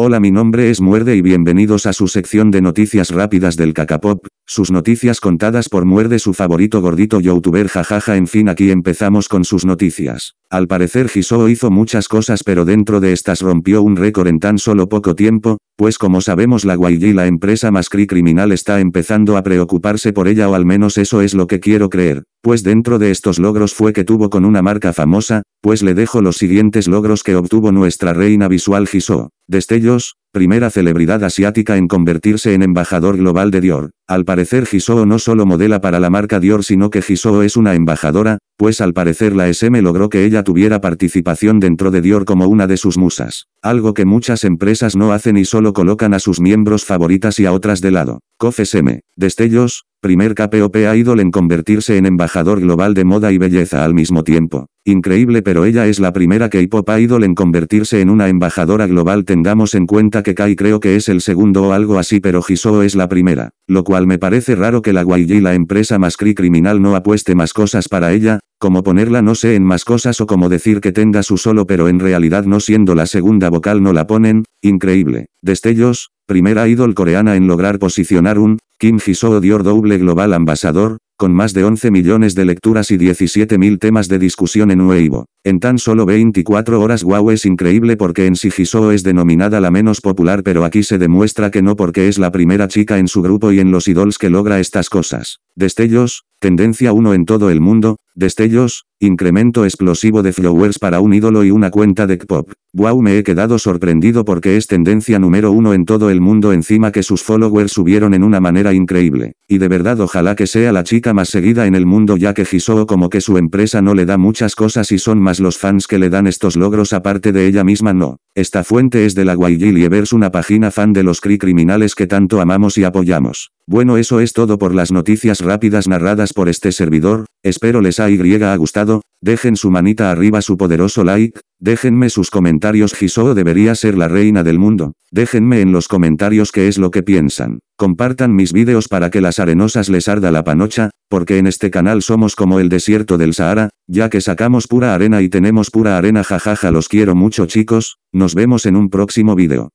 Hola mi nombre es Muerde y bienvenidos a su sección de noticias rápidas del Cacapop, sus noticias contadas por Muerde su favorito gordito youtuber jajaja en fin aquí empezamos con sus noticias. Al parecer Jisoo hizo muchas cosas pero dentro de estas rompió un récord en tan solo poco tiempo, pues como sabemos la YG la empresa mascri criminal está empezando a preocuparse por ella o al menos eso es lo que quiero creer, pues dentro de estos logros fue que tuvo con una marca famosa, pues le dejo los siguientes logros que obtuvo nuestra reina visual Jisoo. Destellos, primera celebridad asiática en convertirse en embajador global de Dior. Al parecer Gisoo no solo modela para la marca Dior sino que Jisoo es una embajadora, pues al parecer la SM logró que ella tuviera participación dentro de Dior como una de sus musas. Algo que muchas empresas no hacen y solo colocan a sus miembros favoritas y a otras de lado. Cofes M. Destellos, primer KPOP idol en convertirse en embajador global de moda y belleza al mismo tiempo. Increíble pero ella es la primera K-pop idol en convertirse en una embajadora global tengamos en cuenta que Kai creo que es el segundo o algo así pero Jisoo es la primera, lo cual me parece raro que la YG la empresa más cri criminal no apueste más cosas para ella, como ponerla no sé en más cosas o como decir que tenga su solo pero en realidad no siendo la segunda vocal no la ponen, increíble. Destellos, Primera idol coreana en lograr posicionar un Kim Ji-Soo Dior doble global ambasador, con más de 11 millones de lecturas y 17.000 temas de discusión en Weibo. En tan solo 24 horas wow es increíble porque en sí soo es denominada la menos popular pero aquí se demuestra que no porque es la primera chica en su grupo y en los idols que logra estas cosas. Destellos, tendencia 1 en todo el mundo, destellos, incremento explosivo de followers para un ídolo y una cuenta de K-pop. Wow me he quedado sorprendido porque es tendencia número uno en todo el mundo encima que sus followers subieron en una manera increíble, y de verdad ojalá que sea la chica más seguida en el mundo ya que Hisoo como que su empresa no le da muchas cosas y son más los fans que le dan estos logros aparte de ella misma no. Esta fuente es de la Guayilievers una página fan de los cri criminales que tanto amamos y apoyamos. Bueno eso es todo por las noticias rápidas narradas por este servidor, espero les haya gustado, dejen su manita arriba su poderoso like, Déjenme sus comentarios Gisoo debería ser la reina del mundo, déjenme en los comentarios qué es lo que piensan, compartan mis vídeos para que las arenosas les arda la panocha, porque en este canal somos como el desierto del Sahara, ya que sacamos pura arena y tenemos pura arena jajaja los quiero mucho chicos, nos vemos en un próximo vídeo.